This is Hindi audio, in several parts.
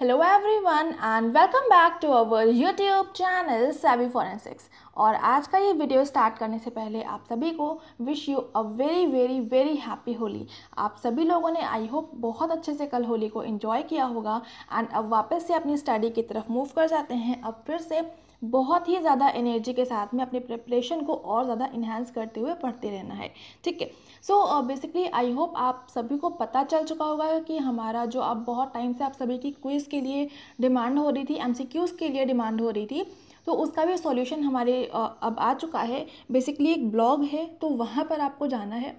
hello everyone and welcome back to our YouTube channel savvy forensics और आज का ये वीडियो स्टार्ट करने से पहले आप सभी को wish you a very very very happy Holi आप सभी लोगों ने आई होप बहुत अच्छे से कल होली को एंजॉय किया होगा एंड अब वापस से अपनी स्टडी की तरफ मूव कर जाते हैं अब फिर से बहुत ही ज़्यादा एनर्जी के साथ में अपने प्रिपरेशन को और ज़्यादा इन्हेंस करते हुए पढ़ते रहना है ठीक है सो बेसिकली आई होप आप सभी को पता चल चुका होगा कि हमारा जो अब बहुत टाइम से आप सभी की क्विज़ के लिए डिमांड हो रही थी एम के लिए डिमांड हो रही थी तो उसका भी सॉल्यूशन हमारे uh, अब आ चुका है बेसिकली एक ब्लॉग है तो वहाँ पर आपको जाना है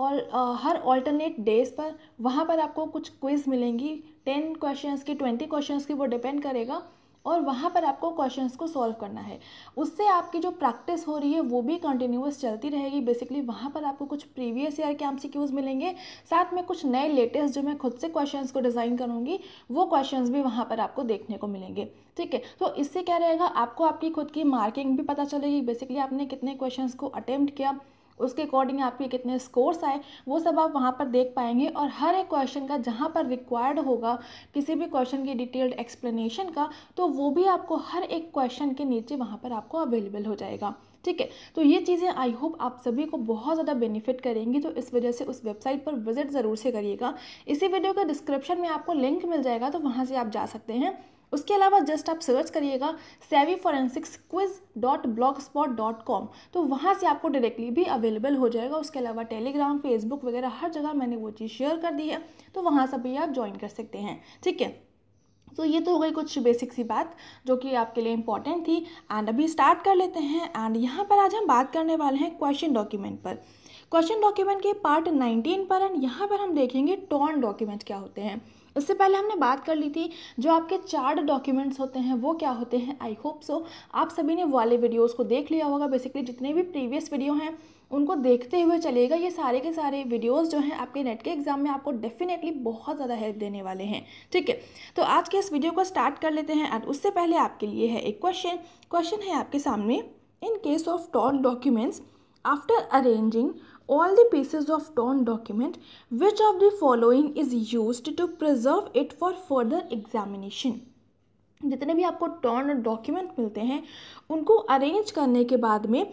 और uh, हर ऑल्टरनेट डेज पर वहाँ पर आपको कुछ क्विज़ मिलेंगी टेन क्वेश्चंस की ट्वेंटी क्वेश्चंस की वो डिपेंड करेगा और वहाँ पर आपको क्वेश्चंस को सॉल्व करना है उससे आपकी जो प्रैक्टिस हो रही है वो भी कंटिन्यूस चलती रहेगी बेसिकली वहाँ पर आपको कुछ प्रीवियस ईयर के एम मिलेंगे साथ में कुछ नए लेटेस्ट जो मैं खुद से क्वेश्चन को डिज़ाइन करूँगी वो क्वेश्चन भी वहाँ पर आपको देखने को मिलेंगे ठीक है तो इससे क्या रहेगा आपको आपकी खुद की मार्किंग भी पता चलेगी बेसिकली आपने कितने क्वेश्चन को अटैम्प्ट किया उसके अकॉर्डिंग आपके कितने स्कोर्स आए वो सब आप वहाँ पर देख पाएंगे और हर एक क्वेश्चन का जहाँ पर रिक्वायर्ड होगा किसी भी क्वेश्चन की डिटेल्ड एक्सप्लेनेशन का तो वो भी आपको हर एक क्वेश्चन के नीचे वहाँ पर आपको अवेलेबल हो जाएगा ठीक है तो ये चीज़ें आई होप आप सभी को बहुत ज़्यादा बेनिफिट करेंगी तो इस वजह से उस वेबसाइट पर विजिट ज़रूर से करिएगा इसी वीडियो के डिस्क्रिप्शन में आपको लिंक मिल जाएगा तो वहाँ से आप जा सकते हैं उसके अलावा जस्ट आप सर्च करिएगा savvy forensics quiz dot blogspot dot com तो वहाँ से आपको डायरेक्टली भी अवेलेबल हो जाएगा उसके अलावा टेलीग्राम फेसबुक वगैरह हर जगह मैंने वो चीज़ शेयर कर दी है तो वहाँ से भी आप ज्वाइन कर सकते हैं ठीक है तो ये तो हो गई कुछ बेसिक सी बात जो कि आपके लिए इंपॉर्टेंट थी एंड अभी स्टार्ट कर लेते हैं एंड यहाँ पर आज हम बात करने वाले हैं क्वेश्चन डॉक्यूमेंट पर क्वेश्चन डॉक्यूमेंट के पार्ट 19 पर एंड यहाँ पर हम देखेंगे टॉर्न डॉक्यूमेंट क्या होते हैं उससे पहले हमने बात कर ली थी जो आपके चार्ट डॉक्यूमेंट्स होते हैं वो क्या होते हैं आई होप सो आप सभी ने वाले वीडियोस को देख लिया होगा बेसिकली जितने भी प्रीवियस वीडियो हैं उनको देखते हुए चलेगा ये सारे के सारे वीडियोस जो हैं आपके नेट के एग्ज़ाम में आपको डेफिनेटली बहुत ज़्यादा हेल्प देने वाले हैं ठीक है तो आज के इस वीडियो को स्टार्ट कर लेते हैं एंड उससे पहले आपके लिए है एक क्वेश्चन क्वेश्चन है आपके सामने in case of torn documents after arranging all the pieces of torn document which of the following is used to preserve it for further examination जितने भी आपको टॉर्न डॉक्यूमेंट मिलते हैं उनको अरेंज करने के बाद में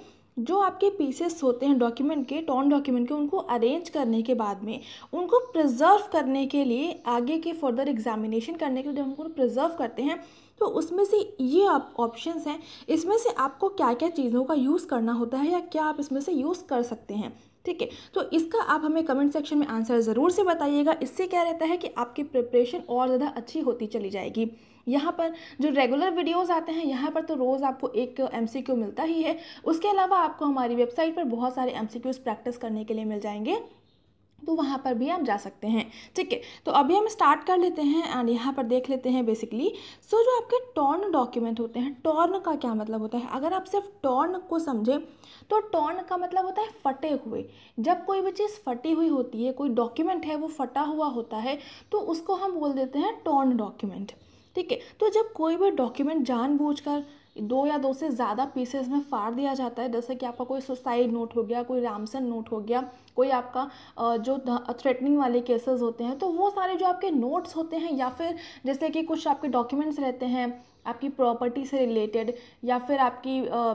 जो आपके पीसेस होते हैं डॉक्यूमेंट के टॉन डॉक्यूमेंट के उनको अरेंज करने के बाद में उनको प्रिजर्व करने के लिए आगे के फर्दर एग्जामिनेशन करने के लिए जब उनको प्रिजर्व करते हैं तो उसमें से ये आप ऑप्शन हैं इसमें से आपको क्या क्या चीज़ों का यूज़ करना होता है या क्या आप इसमें से यूज़ कर सकते हैं ठीक है तो इसका आप हमें कमेंट सेक्शन में आंसर ज़रूर से बताइएगा इससे क्या रहता है कि आपकी प्रिपरेशन और ज़्यादा अच्छी होती चली जाएगी यहाँ पर जो रेगुलर वीडियोस आते हैं यहाँ पर तो रोज़ आपको एक एमसीक्यू मिलता ही है उसके अलावा आपको हमारी वेबसाइट पर बहुत सारे एमसीक्यूज़ प्रैक्टिस करने के लिए मिल जाएंगे तो वहाँ पर भी आप जा सकते हैं ठीक है तो अभी हम स्टार्ट कर लेते हैं एंड यहाँ पर देख लेते हैं बेसिकली सो so, जो आपके टॉर्न डॉक्यूमेंट होते हैं टॉर्न का क्या मतलब होता है अगर आप सिर्फ टॉर्न को समझें तो टॉर्न का मतलब होता है फटे हुए जब कोई भी चीज़ फटी हुई होती है कोई डॉक्यूमेंट है वो फटा हुआ होता है तो उसको हम बोल देते हैं टॉर्न डॉक्यूमेंट ठीक है तो जब कोई भी डॉक्यूमेंट जानबूझकर दो या दो से ज़्यादा पीसेस में फाड़ दिया जाता है जैसे कि आपका कोई सुसाइड नोट हो गया कोई रामसन नोट हो गया कोई आपका जो थ्रेटनिंग वाले केसेस होते हैं तो वो सारे जो आपके नोट्स होते हैं या फिर जैसे कि कुछ आपके डॉक्यूमेंट्स रहते हैं आपकी प्रॉपर्टी से रिलेटेड या फिर आपकी आ,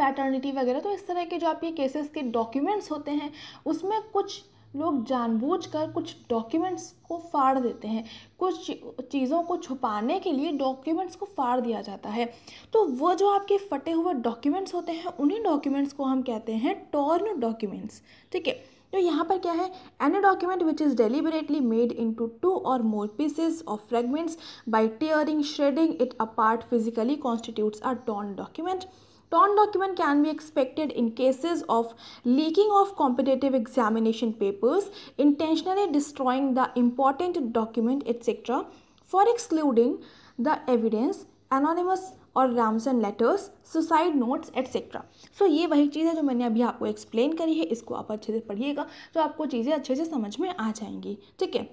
पैटर्निटी वगैरह तो इस तरह के जो आपके केसेस के डॉक्यूमेंट्स होते हैं उसमें कुछ लोग जानबूझकर कुछ डॉक्यूमेंट्स को फाड़ देते हैं कुछ चीज़ों को छुपाने के लिए डॉक्यूमेंट्स को फाड़ दिया जाता है तो वो जो आपके फटे हुए डॉक्यूमेंट्स होते हैं उन्हीं डॉक्यूमेंट्स को हम कहते हैं टॉर्न डॉक्यूमेंट्स ठीक है तो यहाँ पर क्या है any document which is deliberately made into two और more pieces of fragments by tearing shredding it apart physically constitutes are torn document torn document can be expected in cases of leaking of competitive examination papers intentionally destroying the important document etc for excluding the evidence anonymous और ransom letters suicide notes etcetera so ये वही चीज़ है जो मैंने अभी आपको एक्सप्लेन करी है इसको आप अच्छे से पढ़िएगा तो आपको चीज़ें अच्छे से समझ में आ जाएंगी ठीक है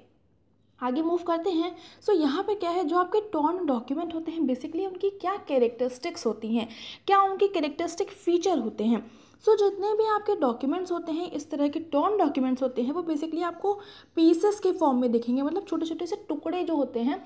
आगे मूव करते हैं सो so, यहाँ पे क्या है जो आपके टॉर्न डॉक्यूमेंट होते हैं बेसिकली उनकी क्या कैरेक्टरिस्टिक्स होती हैं क्या उनकी कैरेक्टरिस्टिक फीचर होते हैं सो so, जितने भी आपके डॉक्यूमेंट्स होते हैं इस तरह के टर्म डॉक्यूमेंट्स होते हैं वो बेसिकली आपको पीसेस के फॉर्म में दिखेंगे मतलब छोटे छोटे से टुकड़े जो होते हैं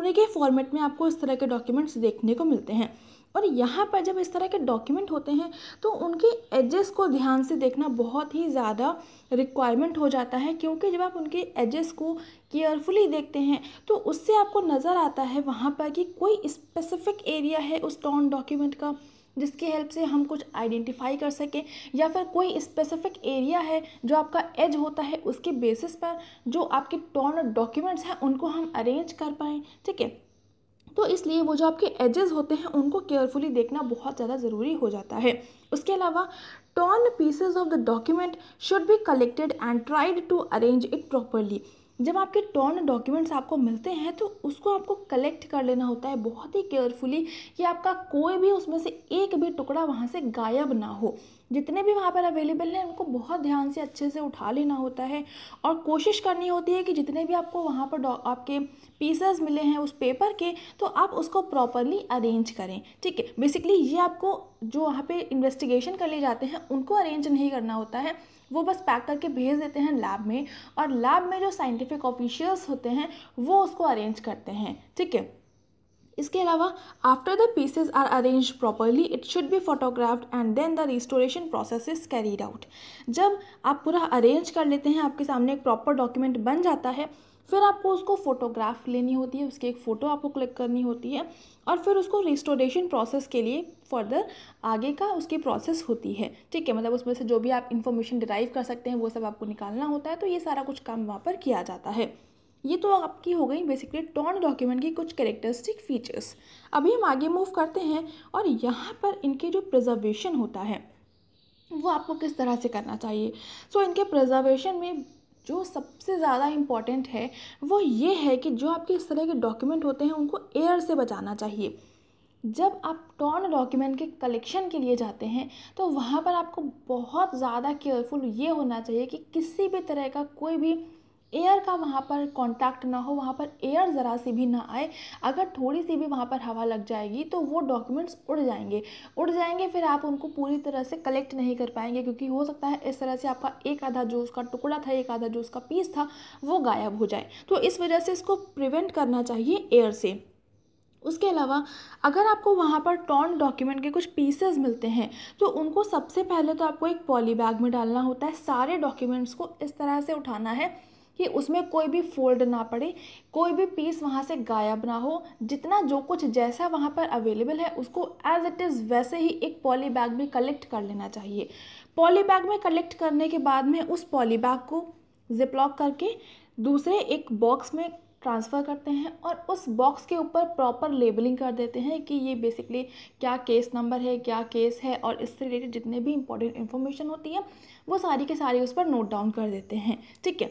उन्हीं के फॉर्मेट में आपको इस तरह के डॉक्यूमेंट्स देखने को मिलते हैं और यहाँ पर जब इस तरह के डॉक्यूमेंट होते हैं तो उनके एजेस को ध्यान से देखना बहुत ही ज़्यादा रिक्वायरमेंट हो जाता है क्योंकि जब आप उनके एजेस को केयरफुली देखते हैं तो उससे आपको नज़र आता है वहाँ पर कि कोई स्पेसिफिक एरिया है उस टॉन डॉक्यूमेंट का जिसकी हेल्प से हम कुछ आइडेंटिफाई कर सकें या फिर कोई स्पेसिफिक एरिया है जो आपका एज होता है उसके बेसिस पर जो आपके टॉन डॉक्यूमेंट्स हैं उनको हम अरेंज कर पाएँ ठीक है तो इसलिए वो जो आपके एजेस होते हैं उनको केयरफुली देखना बहुत ज़्यादा ज़रूरी हो जाता है उसके अलावा torn pieces of the document should be collected and tried to arrange it properly जब आपके टॉर्न डॉक्यूमेंट्स आपको मिलते हैं तो उसको आपको कलेक्ट कर लेना होता है बहुत ही केयरफुली कि आपका कोई भी उसमें से एक भी टुकड़ा वहाँ से गायब ना हो जितने भी वहाँ पर अवेलेबल हैं उनको बहुत ध्यान से अच्छे से उठा लेना होता है और कोशिश करनी होती है कि जितने भी आपको वहाँ पर आपके पीसेस मिले हैं उस पेपर के तो आप उसको प्रॉपरली अरेंज करें ठीक है बेसिकली ये आपको जो वहाँ पे इन्वेस्टिगेशन कर ले जाते हैं उनको अरेंज नहीं करना होता है वो बस पैक करके भेज देते हैं लैब में और लैब में जो साइंटिफिक ऑफिशियल्स होते हैं वो उसको अरेंज करते हैं ठीक है इसके अलावा after the pieces are arrange properly it should be photographed and then the restoration process is carried out जब आप पूरा अरेंज कर लेते हैं आपके सामने एक प्रॉपर डॉक्यूमेंट बन जाता है फिर आपको उसको फ़ोटोग्राफ लेनी होती है उसकी एक फ़ोटो आपको क्लिक करनी होती है और फिर उसको रिस्टोरेशन प्रोसेस के लिए फर्दर आगे का उसकी प्रोसेस होती है ठीक है मतलब उसमें से जो भी आप इन्फॉर्मेशन डिराइव कर सकते हैं वो सब आपको निकालना होता है तो ये सारा कुछ काम वहाँ पर किया जाता है ये तो आपकी हो गई बेसिकली टॉन डॉक्यूमेंट की कुछ करेक्टरिस्टिक फीचर्स अभी हम आगे मूव करते हैं और यहाँ पर इनके जो प्रिजर्वेशन होता है वो आपको किस तरह से करना चाहिए सो so, इनके प्रिजर्वेशन में जो सबसे ज़्यादा इम्पॉर्टेंट है वो ये है कि जो आपके इस तरह के डॉक्यूमेंट होते हैं उनको एयर से बचाना चाहिए जब आप टॉर्न डॉक्यूमेंट के कलेक्शन के लिए जाते हैं तो वहाँ पर आपको बहुत ज़्यादा केयरफुल ये होना चाहिए कि किसी भी तरह का कोई भी एयर का वहाँ पर कांटेक्ट ना हो वहाँ पर एयर ज़रा सी भी ना आए अगर थोड़ी सी भी वहाँ पर हवा लग जाएगी तो वो डॉक्यूमेंट्स उड़ जाएंगे उड़ जाएंगे फिर आप उनको पूरी तरह से कलेक्ट नहीं कर पाएंगे क्योंकि हो सकता है इस तरह से आपका एक आधा जो उसका टुकड़ा था एक आधा जो उसका पीस था वो गायब हो जाए तो इस वजह से इसको प्रिवेंट करना चाहिए एयर से उसके अलावा अगर आपको वहाँ पर टॉन डॉक्यूमेंट के कुछ पीसेस मिलते हैं तो उनको सबसे पहले तो आपको एक पॉली बैग में डालना होता है सारे डॉक्यूमेंट्स को इस तरह से उठाना है कि उसमें कोई भी फोल्ड ना पड़े कोई भी पीस वहाँ से गायब ना हो जितना जो कुछ जैसा वहाँ पर अवेलेबल है उसको एज इट इज़ वैसे ही एक पॉली बैग में कलेक्ट कर लेना चाहिए पॉली बैग में कलेक्ट करने के बाद में उस पॉली बैग को जिपलॉक करके दूसरे एक बॉक्स में ट्रांसफ़र करते हैं और उस बॉक्स के ऊपर प्रॉपर लेबलिंग कर देते हैं कि ये बेसिकली क्या केस नंबर है क्या केस है और इससे रिलेटेड जितने भी इंपॉर्टेंट इन्फॉर्मेशन होती है वो सारी के सारी उस पर नोट डाउन कर देते हैं ठीक है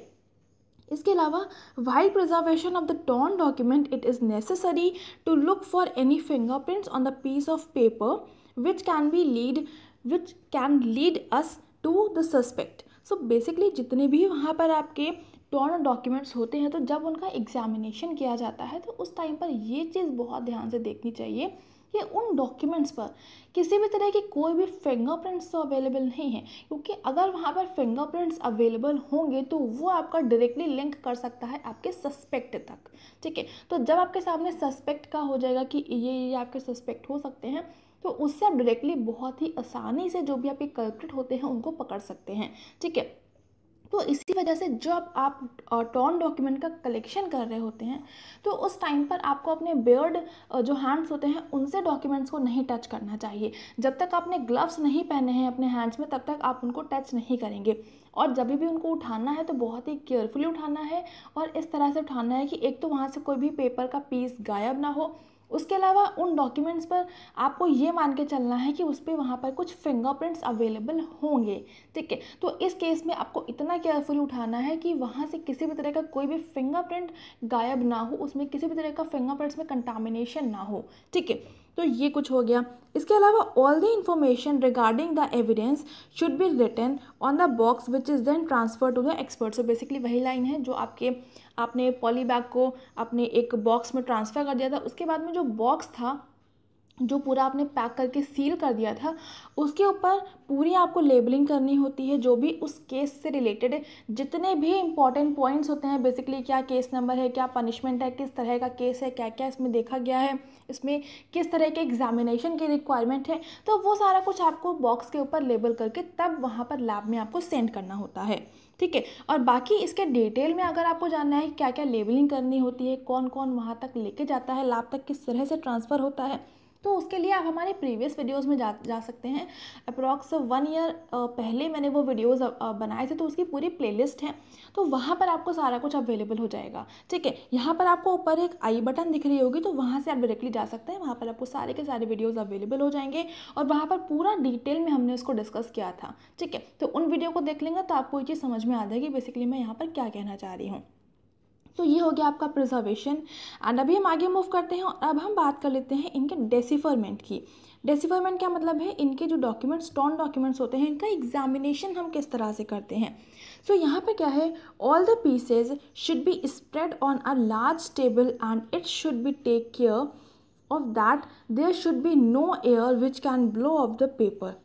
इसके अलावा while preservation of the torn document it is necessary to look for any fingerprints on the piece of paper which can be lead which can lead us to the suspect so basically जितने भी वहाँ पर आपके टॉन डॉक्यूमेंट्स होते हैं तो जब उनका एग्जामिनेशन किया जाता है तो उस टाइम पर ये चीज़ बहुत ध्यान से देखनी चाहिए कि उन डॉक्यूमेंट्स पर किसी भी तरह की कोई भी फिंगरप्रिंट्स तो अवेलेबल नहीं है क्योंकि अगर वहाँ पर फिंगरप्रिंट्स अवेलेबल होंगे तो वो आपका डायरेक्टली लिंक कर सकता है आपके सस्पेक्ट तक ठीक है तो जब आपके सामने सस्पेक्ट का हो जाएगा कि ये ये आपके सस्पेक्ट हो सकते हैं तो उससे आप डायरेक्टली बहुत ही आसानी से जो भी आपके कल्प्रिट होते हैं उनको पकड़ सकते हैं ठीक है तो इसी वजह से जब आप टॉन डॉक्यूमेंट का कलेक्शन कर रहे होते हैं तो उस टाइम पर आपको अपने बेर्ड जो हैंड्स होते हैं उनसे डॉक्यूमेंट्स को नहीं टच करना चाहिए जब तक आपने ग्लव्स नहीं पहने हैं अपने हैंड्स में तब तक आप उनको टच नहीं करेंगे और जब भी उनको उठाना है तो बहुत ही केयरफुली उठाना है और इस तरह से उठाना है कि एक तो वहाँ से कोई भी पेपर का पीस गायब ना हो उसके अलावा उन डॉक्यूमेंट्स पर आपको ये मान के चलना है कि उस पर वहाँ पर कुछ फिंगरप्रिंट्स अवेलेबल होंगे ठीक है तो इस केस में आपको इतना केयरफुल उठाना है कि वहाँ से किसी भी तरह का कोई भी फिंगरप्रिंट गायब ना हो उसमें किसी भी तरह का फिंगरप्रिंट्स में कंटामिनेशन ना हो ठीक है तो ये कुछ हो गया इसके अलावा all the information regarding the evidence should be written on the box which is then transfer to the expert so basically वही लाइन है जो आपके आपने पॉली बैग को अपने एक बॉक्स में ट्रांसफ़र कर दिया था उसके बाद में जो बॉक्स था जो पूरा आपने पैक करके सील कर दिया था उसके ऊपर पूरी आपको लेबलिंग करनी होती है जो भी उस केस से रिलेटेड है जितने भी इंपॉर्टेंट पॉइंट्स होते हैं बेसिकली क्या केस नंबर है क्या पनिशमेंट है किस तरह का केस है क्या क्या इसमें देखा गया है इसमें किस तरह के एग्जामिनेशन की रिक्वायरमेंट है तो वो सारा कुछ आपको बॉक्स के ऊपर लेबल करके तब वहाँ पर लैब में आपको सेंड करना होता है ठीक है और बाकी इसके डिटेल में अगर आपको जानना है क्या क्या लेबलिंग करनी होती है कौन कौन वहाँ तक लेके जाता है लैब तक किस तरह से ट्रांसफ़र होता है तो उसके लिए आप हमारे प्रीवियस वीडियोस में जा जा सकते हैं अप्रॉक्स वन ईयर पहले मैंने वो वीडियोस बनाए थे तो उसकी पूरी प्लेलिस्ट है तो वहाँ पर आपको सारा कुछ अवेलेबल हो जाएगा ठीक है यहाँ पर आपको ऊपर एक आई बटन दिख रही होगी तो वहाँ से आप डायरेक्टली जा सकते हैं वहाँ पर आपको सारे के सारे वीडियोज़ अवेलेबल हो जाएंगे और वहाँ पर पूरा डिटेल में हमने उसको डिस्कस किया था ठीक है तो उन वीडियो को देख लेंगे तो आपको ये चीज़ समझ में आ जाएगी बेसिकली मैं यहाँ पर क्या कहना चाह रही हूँ तो ये हो गया आपका प्रिजर्वेशन एंड अभी हम आगे मूव करते हैं और अब हम बात कर लेते हैं इनके डेसीफरमेंट की डेसीफरमेंट क्या मतलब है इनके जो डॉक्यूमेंट्स टॉन डॉक्यूमेंट्स होते हैं इनका एग्जामिनेशन हम किस तरह से करते हैं सो so, यहाँ पे क्या है all the pieces should be spread on a large table and it should be take care of that there should be no air which can blow off the paper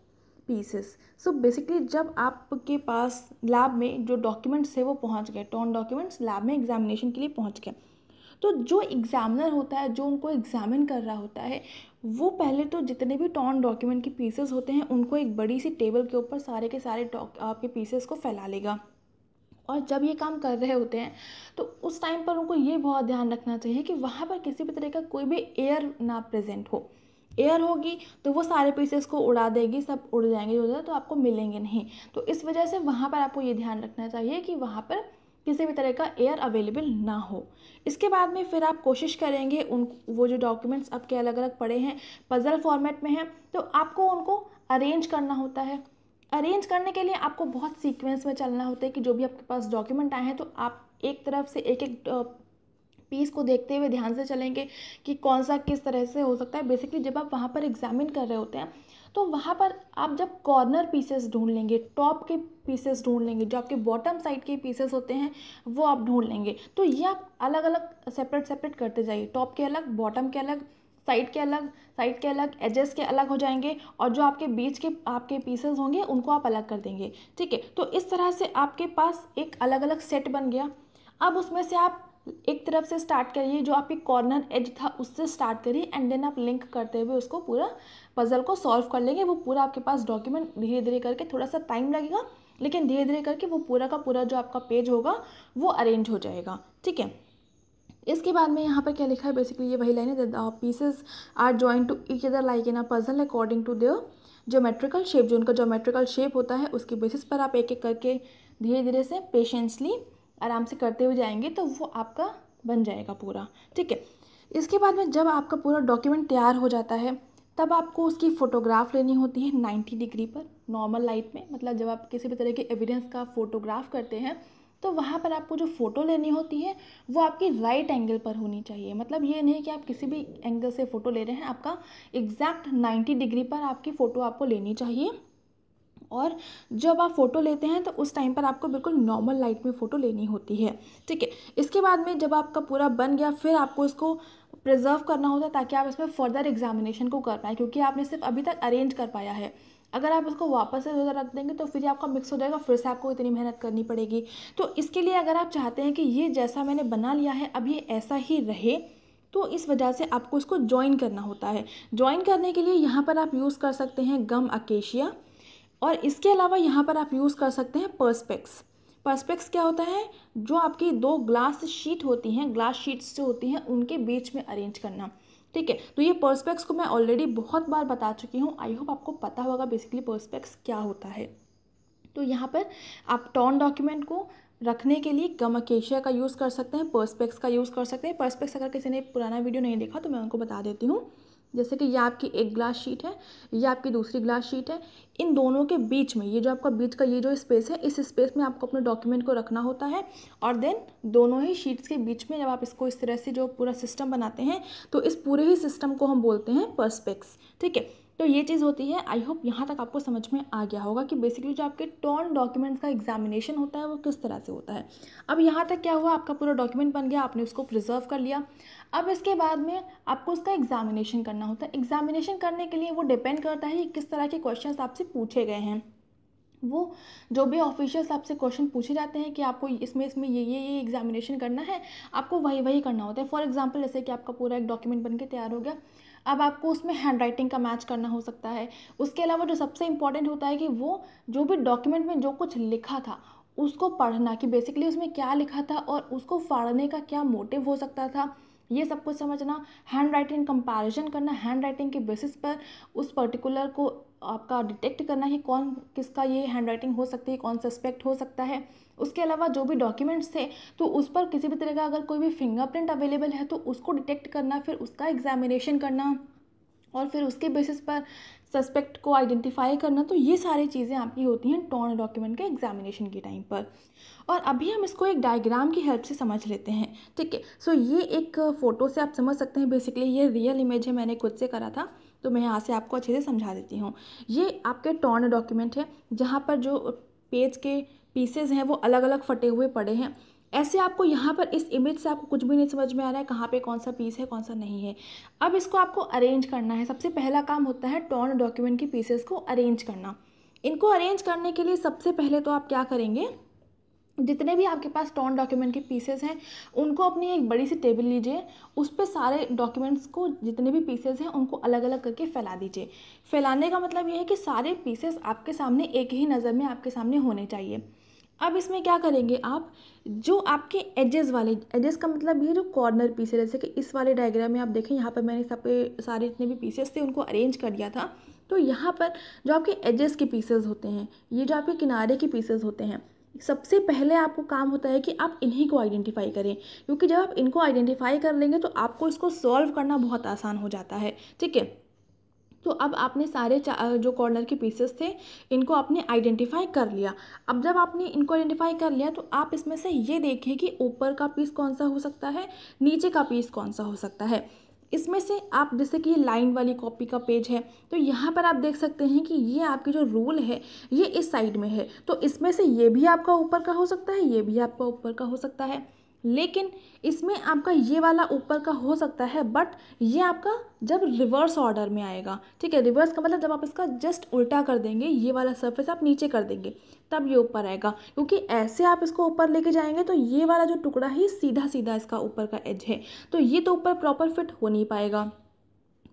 pieces so basically जब आपके पास लैब में जो डॉक्यूमेंट्स है वो पहुंच गए टॉन डॉक्यूमेंट्स लैब में एग्जामिनेशन के लिए पहुंच गए तो जो एग्जामिनर होता है जो उनको एग्जामिन कर रहा होता है वो पहले तो जितने भी टॉन डॉक्यूमेंट के पीसेस होते हैं उनको एक बड़ी सी टेबल के ऊपर सारे के सारे आपके पीसेस को फैला लेगा और जब ये काम कर रहे होते हैं तो उस टाइम पर उनको ये बहुत ध्यान रखना चाहिए कि वहाँ पर किसी भी तरह का कोई भी एयर ना प्रेजेंट हो एयर होगी तो वो सारे पीसेस को उड़ा देगी सब उड़ जाएंगे जो तो आपको मिलेंगे नहीं तो इस वजह से वहाँ पर आपको ये ध्यान रखना चाहिए कि वहाँ पर किसी भी तरह का एयर अवेलेबल ना हो इसके बाद में फिर आप कोशिश करेंगे उन वो जो डॉक्यूमेंट्स आपके अलग अलग पड़े हैं पज़ल फॉर्मेट में हैं तो आपको उनको अरेंज करना होता है अरेंज करने के लिए आपको बहुत सीक्वेंस में चलना होता है कि जो भी आपके पास डॉक्यूमेंट आए हैं तो आप एक तरफ से एक एक पीस को देखते हुए ध्यान से चलेंगे कि कौन सा किस तरह से हो सकता है बेसिकली जब आप वहाँ पर एग्जामिन कर रहे होते हैं तो वहाँ पर आप जब कॉर्नर पीसेस ढूंढ लेंगे टॉप के पीसेस ढूंढ लेंगे जो आपके बॉटम साइड के पीसेस होते हैं वो आप ढूंढ लेंगे तो ये आप अलग अलग सेपरेट सेपरेट करते जाइए टॉप के अलग बॉटम के अलग साइड के अलग साइड के अलग एजेस के अलग हो जाएंगे और जो आपके बीच के आपके पीसेस होंगे उनको आप अलग कर देंगे ठीक है तो इस तरह से आपके पास एक अलग अलग सेट बन गया अब उसमें से आप एक तरफ से स्टार्ट करिए जो आपकी कॉर्नर एज था उससे स्टार्ट करिए एंड देन आप लिंक करते हुए उसको पूरा पज़ल को सॉल्व कर लेंगे वो पूरा आपके पास डॉक्यूमेंट धीरे धीरे करके थोड़ा सा टाइम लगेगा लेकिन धीरे धीरे करके वो पूरा का पूरा जो आपका पेज होगा वो अरेंज हो जाएगा ठीक है इसके बाद में यहाँ पर क्या लिखा है बेसिकली ये वही लाइन है pieces are join to each other like in a puzzle according to their geometrical shape जो उनका जोमेट्रिकल शेप होता है उसके बेसिस पर आप एक एक करके धीरे धीरे से पेशेंसली आराम से करते हुए जाएंगे तो वो आपका बन जाएगा पूरा ठीक है इसके बाद में जब आपका पूरा डॉक्यूमेंट तैयार हो जाता है तब आपको उसकी फ़ोटोग्राफ लेनी होती है 90 डिग्री पर नॉर्मल लाइट में मतलब जब आप किसी भी तरह के एविडेंस का फ़ोटोग्राफ करते हैं तो वहाँ पर आपको जो फ़ोटो लेनी होती है वो आपकी राइट एंगल पर होनी चाहिए मतलब ये नहीं कि आप किसी भी एंगल से फ़ोटो ले रहे हैं आपका एग्जैक्ट 90 डिग्री पर आपकी फ़ोटो आपको लेनी चाहिए और जब आप फ़ोटो लेते हैं तो उस टाइम पर आपको बिल्कुल नॉर्मल लाइट में फ़ोटो लेनी होती है ठीक है इसके बाद में जब आपका पूरा बन गया फिर आपको इसको प्रिजर्व करना होता है ताकि आप इसमें फ़र्दर एग्जामिनेशन को कर पाएँ क्योंकि आपने सिर्फ अभी तक अरेंज कर पाया है अगर आप उसको वापस से उधर रख देंगे तो फिर ये आपका मिक्स हो जाएगा फिर से आपको इतनी मेहनत करनी पड़ेगी तो इसके लिए अगर आप चाहते हैं कि ये जैसा मैंने बना लिया है अब ये ऐसा ही रहे तो इस वजह से आपको इसको ज्वाइन करना होता है ज्वाइन करने के लिए यहाँ पर आप यूज़ कर सकते हैं गम अकेशिया और इसके अलावा यहाँ पर आप यूज़ कर सकते हैं पर्सपेक्स पर्सपेक्स क्या होता है जो आपकी दो ग्लास शीट होती हैं ग्लास शीट्स जो होती हैं उनके बीच में अरेंज करना ठीक है तो ये पर्सपेक्स को मैं ऑलरेडी बहुत बार बता चुकी हूँ आई होप आपको पता होगा बेसिकली पर्सपेक्स क्या होता है तो यहाँ पर आप टॉन डॉक्यूमेंट को रखने के लिए गम अकेशिया का यूज़ कर सकते हैं पर्सपेक्स का यूज़ कर सकते हैं पर्सपेक्स अगर किसी ने पुराना वीडियो नहीं देखा तो मैं उनको बता देती हूँ जैसे कि ये आपकी एक ग्लास शीट है ये आपकी दूसरी ग्लास शीट है इन दोनों के बीच में ये जो आपका बीच का ये जो स्पेस है इस स्पेस में आपको अपने डॉक्यूमेंट को रखना होता है और देन दोनों ही शीट्स के बीच में जब आप इसको इस तरह से जो पूरा सिस्टम बनाते हैं तो इस पूरे ही सिस्टम को हम बोलते हैं पर्सपेक्स ठीक है तो ये चीज़ होती है आई होप यहाँ तक आपको समझ में आ गया होगा कि बेसिकली जो आपके टॉर्न डॉक्यूमेंट्स का एग्जामिनेशन होता है वो किस तरह से होता है अब यहाँ तक क्या हुआ आपका पूरा डॉक्यूमेंट बन गया आपने उसको प्रिजर्व कर लिया अब इसके बाद में आपको उसका एग्जामिनेशन करना होता है एग्जामिनेशन करने के लिए वो डिपेंड करता है कि किस तरह के क्वेश्चन आपसे पूछे गए हैं वो जो भी ऑफिशियल्स आपसे क्वेश्चन पूछे जाते हैं कि आपको इसमें इसमें ये ये ये एग्जामिनेशन करना है आपको वही वही करना होता है फॉर एग्जांपल जैसे कि आपका पूरा एक डॉक्यूमेंट बन के तैयार हो गया अब आपको उसमें हैंड राइटिंग का मैच करना हो सकता है उसके अलावा जो सबसे इम्पॉर्टेंट होता है कि वो जो भी डॉक्यूमेंट में जो कुछ लिखा था उसको पढ़ना कि बेसिकली उसमें क्या लिखा था और उसको फाड़ने का क्या मोटिव हो सकता था ये सब कुछ समझना हैंड राइटिंग कंपेरिजन करना हैंड राइटिंग के बेसिस पर उस पर्टिकुलर को आपका डिटेक्ट करना है कौन किसका ये हैंड राइटिंग हो सकती है कौन सस्पेक्ट हो सकता है उसके अलावा जो भी डॉक्यूमेंट्स थे तो उस पर किसी भी तरह का अगर कोई भी फिंगरप्रिंट अवेलेबल है तो उसको डिटेक्ट करना फिर उसका एग्जामिनेशन करना और फिर उसके बेसिस पर सस्पेक्ट को आइडेंटिफाई करना तो ये सारी चीज़ें आपकी होती हैं टॉर्न डॉक्यूमेंट के एग्जामिनेशन के टाइम पर और अभी हम इसको एक डायग्राम की हेल्प से समझ लेते हैं ठीक है सो ये एक फ़ोटो से आप समझ सकते हैं बेसिकली ये रियल इमेज है मैंने खुद से करा था तो मैं यहाँ से आपको अच्छे से समझा देती हूँ ये आपके टॉर्न डॉक्यूमेंट है जहाँ पर जो पेज के पीसेज हैं वो अलग अलग फटे हुए पड़े हैं ऐसे आपको यहाँ पर इस इमेज से आपको कुछ भी नहीं समझ में आ रहा है कहाँ पे कौन सा पीस है कौन सा नहीं है अब इसको आपको अरेंज करना है सबसे पहला काम होता है टॉर्न डॉक्यूमेंट के पीसेस को अरेंज करना इनको अरेंज करने के लिए सबसे पहले तो आप क्या करेंगे जितने भी आपके पास टॉन डॉक्यूमेंट के पीसेस हैं उनको अपनी एक बड़ी सी टेबल लीजिए उस पर सारे डॉक्यूमेंट्स को जितने भी पीसेस हैं उनको अलग अलग करके फैला दीजिए फैलाने का मतलब ये है कि सारे पीसेस आपके सामने एक ही नज़र में आपके सामने होने चाहिए अब इसमें क्या करेंगे आप जो आपके एजेस वाले एजेस का मतलब ये जो कॉर्नर पीस है जैसे कि इस वाले डायग्राम में आप देखें यहाँ पर मैंने सब सारे जितने भी पीसेस थे उनको अरेंज कर दिया था तो यहाँ पर जो आपके एजेस के पीसेस होते हैं ये जो आपके किनारे के पीसेस होते हैं सबसे पहले आपको काम होता है कि आप इन्हीं को आइडेंटिफाई करें क्योंकि जब आप इनको आइडेंटिफाई कर लेंगे तो आपको इसको सॉल्व करना बहुत आसान हो जाता है ठीक है तो अब आपने सारे जो कॉर्नर के पीसेस थे इनको आपने आइडेंटिफाई कर लिया अब जब आपने इनको आइडेंटिफाई कर लिया तो आप इसमें से ये देखें कि ऊपर का पीस कौन सा हो सकता है नीचे का पीस कौन सा हो सकता है इसमें से आप जैसे कि ये लाइन वाली कॉपी का पेज है तो यहाँ पर आप देख सकते हैं कि ये आपकी जो रूल है ये इस साइड में है तो इसमें से ये भी आपका ऊपर का हो सकता है ये भी आपका ऊपर का हो सकता है लेकिन इसमें आपका ये वाला ऊपर का हो सकता है बट ये आपका जब रिवर्स ऑर्डर में आएगा ठीक है रिवर्स का मतलब जब आप इसका जस्ट उल्टा कर देंगे ये वाला सरफेस आप नीचे कर देंगे तब ये ऊपर आएगा क्योंकि ऐसे आप इसको ऊपर लेके जाएंगे तो ये वाला जो टुकड़ा ही सीधा सीधा इसका ऊपर का एज है तो ये तो ऊपर प्रॉपर फिट हो नहीं पाएगा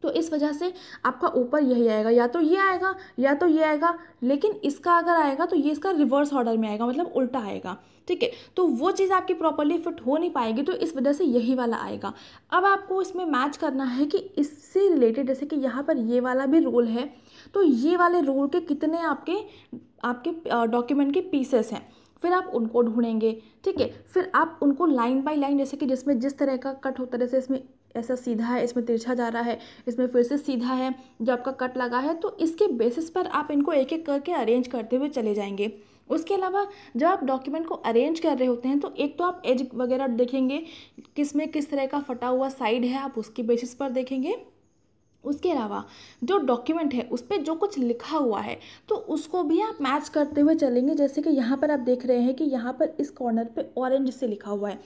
तो इस वजह से आपका ऊपर यही आएगा या तो ये आएगा या तो ये आएगा लेकिन इसका अगर आएगा तो ये इसका रिवर्स ऑर्डर में आएगा मतलब उल्टा आएगा ठीक है तो वो चीज़ आपकी प्रॉपरली फिट हो नहीं पाएगी तो इस वजह से यही वाला आएगा अब आपको इसमें मैच करना है कि इससे रिलेटेड जैसे कि यहाँ पर ये वाला भी रोल है तो ये वाले रोल के कितने आपके आपके डॉक्यूमेंट के पीसेस हैं फिर आप उनको ढूंढेंगे ठीक है फिर आप उनको लाइन बाय लाइन जैसे कि जिसमें जिस तरह का कट होता है जैसे इसमें ऐसा सीधा है इसमें तिरछा जा रहा है इसमें फिर से सीधा है जो आपका कट लगा है तो इसके बेसिस पर आप इनको एक एक करके अरेंज करते हुए चले जाएंगे उसके अलावा जब आप डॉक्यूमेंट को अरेंज कर रहे होते हैं तो एक तो आप एज वगैरह देखेंगे किस में किस तरह का फटा हुआ साइड है आप उसके बेसिस पर देखेंगे उसके अलावा जो डॉक्यूमेंट है उस पर जो कुछ लिखा हुआ है तो उसको भी आप मैच करते हुए चलेंगे जैसे कि यहाँ पर आप देख रहे हैं कि यहाँ पर इस कॉर्नर पे ऑरेंज से लिखा हुआ है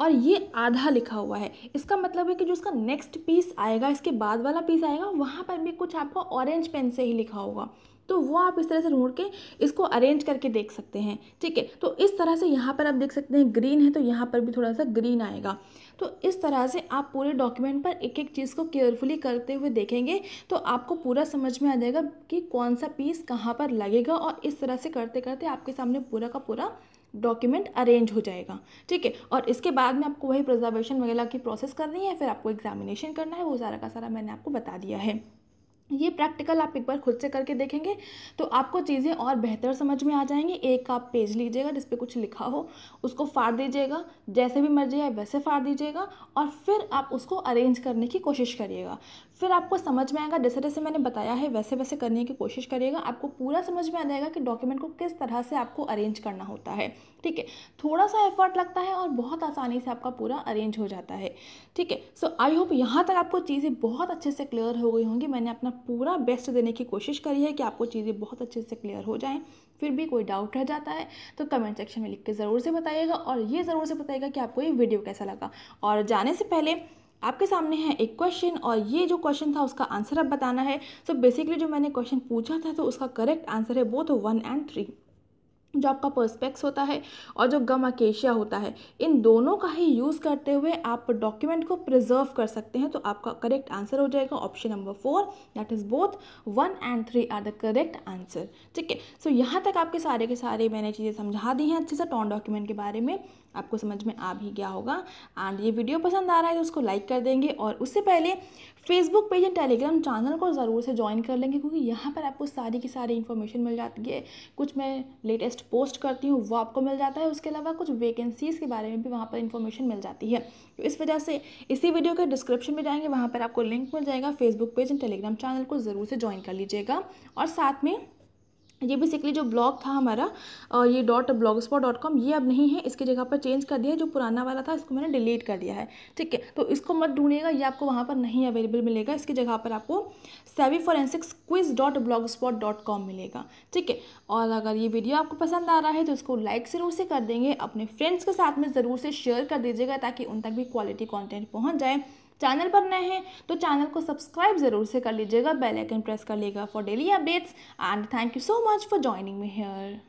और ये आधा लिखा हुआ है इसका मतलब है कि जो इसका नेक्स्ट पीस आएगा इसके बाद वाला पीस आएगा वहाँ पर भी कुछ आपको ऑरेंज पेन से ही लिखा होगा तो वो आप इस तरह से ढूंढ के इसको अरेंज करके देख सकते हैं ठीक है तो इस तरह से यहाँ पर आप देख सकते हैं ग्रीन है तो यहाँ पर भी थोड़ा सा ग्रीन आएगा तो इस तरह से आप पूरे डॉक्यूमेंट पर एक एक चीज़ को केयरफुली करते हुए देखेंगे तो आपको पूरा समझ में आ जाएगा कि कौन सा पीस कहाँ पर लगेगा और इस तरह से करते करते आपके सामने पूरा का पूरा डॉक्यूमेंट अरेंज हो जाएगा ठीक है और इसके बाद में आपको वही प्रिजर्वेशन वगैरह की प्रोसेस करनी है फिर आपको एग्जामिनेशन करना है वो सारा का सारा मैंने आपको बता दिया है ये प्रैक्टिकल आप एक बार खुद से करके देखेंगे तो आपको चीज़ें और बेहतर समझ में आ जाएंगी एक आप पेज लीजिएगा जिस पर कुछ लिखा हो उसको फाड़ दीजिएगा जैसे भी मर्जी है वैसे फाड़ दीजिएगा और फिर आप उसको अरेंज करने की कोशिश करिएगा फिर आपको समझ में आएगा जैसे जैसे मैंने बताया है वैसे वैसे करने की कोशिश करिएगा आपको पूरा समझ में आ जाएगा कि डॉक्यूमेंट को किस तरह से आपको अरेंज करना होता है ठीक है थोड़ा सा एफर्ट लगता है और बहुत आसानी से आपका पूरा अरेंज हो जाता है ठीक है सो आई होप यहाँ तक आपको चीज़ें बहुत अच्छे से क्लियर हो गई होंगी मैंने अपना पूरा बेस्ट देने की कोशिश करी है कि आपको चीज़ें बहुत अच्छे से क्लियर हो जाएँ फिर भी कोई डाउट रह जाता है तो कमेंट सेक्शन में लिख के ज़रूर से बताइएगा और ये ज़रूर से बताइएगा कि आपको ये वीडियो कैसा लगा और जाने से पहले आपके सामने है एक क्वेश्चन और ये जो क्वेश्चन था उसका आंसर अब बताना है सो so बेसिकली जो मैंने क्वेश्चन पूछा था तो उसका करेक्ट आंसर है वो तो वन एंड थ्री जो आपका पर्सपेक्स होता है और जो गम अकेशिया होता है इन दोनों का ही यूज़ करते हुए आप डॉक्यूमेंट को प्रिजर्व कर सकते हैं तो आपका करेक्ट आंसर हो जाएगा option number four that is both one and three are the correct answer ठीक है सो यहाँ तक आपके सारे के सारे मैंने चीज़ें समझा दी हैं अच्छे से टॉन डॉक्यूमेंट के बारे में आपको समझ में आ भी गया होगा एंड ये वीडियो पसंद आ रहा है तो उसको लाइक कर देंगे और उससे पहले Facebook page and Telegram channel को ज़रूर से ज्वाइन कर लेंगे क्योंकि यहाँ पर आपको सारी की सारी इन्फॉर्मेशन मिल जाती है कुछ मैं लेटेस्ट पोस्ट करती हूँ वो आपको मिल जाता है उसके अलावा कुछ वैकेंसीज़ के बारे में भी वहाँ पर इन्फॉर्मेशन मिल जाती है तो इस वजह से इसी वीडियो के डिस्क्रिप्शन में जाएंगे वहाँ पर आपको लिंक मिल जाएगा Facebook page and Telegram channel को ज़रूर से ज्वाइन कर लीजिएगा और साथ में ये बेसिकली जो ब्लॉग था हमारा ये dot blogspot dot com ये अब नहीं है इसकी जगह पर चेंज कर दिया है जो पुराना वाला था इसको मैंने डिलीट कर दिया है ठीक है तो इसको मत ढूंढिएगा ये आपको वहाँ पर नहीं अवेलेबल मिलेगा इसकी जगह पर आपको savvy forensics quiz dot blogspot dot com मिलेगा ठीक है और अगर ये वीडियो आपको पसंद आ रहा है तो इसको लाइक ज़रूर से कर देंगे अपने फ्रेंड्स के साथ में ज़रूर से शेयर कर दीजिएगा ताकि उन तक भी क्वालिटी कॉन्टेंट पहुँच जाए चैनल पर नए हैं तो चैनल को सब्सक्राइब जरूर से कर लीजिएगा बेल आइकन प्रेस कर लीजिएगा for daily updates and thank you so much for joining me hair